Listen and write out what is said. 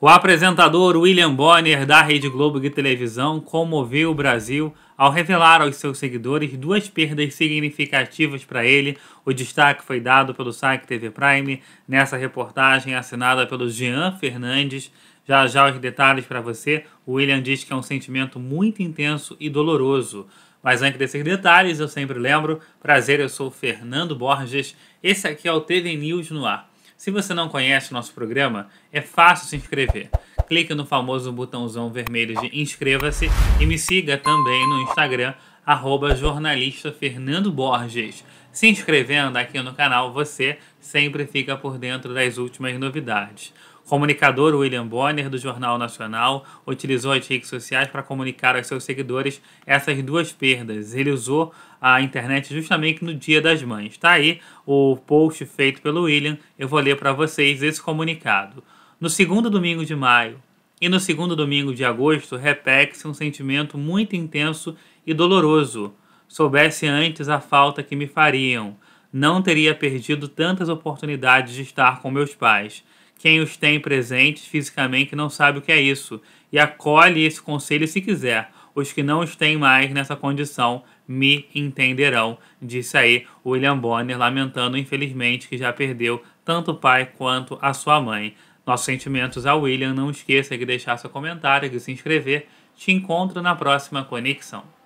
O apresentador William Bonner da Rede Globo de televisão comoveu o Brasil ao revelar aos seus seguidores duas perdas significativas para ele. O destaque foi dado pelo site TV Prime nessa reportagem assinada pelo Jean Fernandes. Já já os detalhes para você. O William diz que é um sentimento muito intenso e doloroso. Mas antes desses detalhes, eu sempre lembro. Prazer, eu sou Fernando Borges. Esse aqui é o TV News no ar se você não conhece o nosso programa, é fácil se inscrever. Clique no famoso botãozão vermelho de inscreva-se e me siga também no Instagram, arroba jornalista Fernando Borges. Se inscrevendo aqui no canal, você sempre fica por dentro das últimas novidades. Comunicador William Bonner, do Jornal Nacional, utilizou as redes sociais para comunicar aos seus seguidores essas duas perdas. Ele usou a internet justamente no Dia das Mães. Está aí o post feito pelo William. Eu vou ler para vocês esse comunicado. No segundo domingo de maio e no segundo domingo de agosto, repete-se um sentimento muito intenso e doloroso. Soubesse antes a falta que me fariam. Não teria perdido tantas oportunidades de estar com meus pais quem os tem presentes fisicamente não sabe o que é isso e acolhe esse conselho se quiser. Os que não os têm mais nessa condição me entenderão, disse aí William Bonner, lamentando infelizmente que já perdeu tanto o pai quanto a sua mãe. Nossos sentimentos a William, não esqueça de deixar seu comentário, de se inscrever. Te encontro na próxima conexão.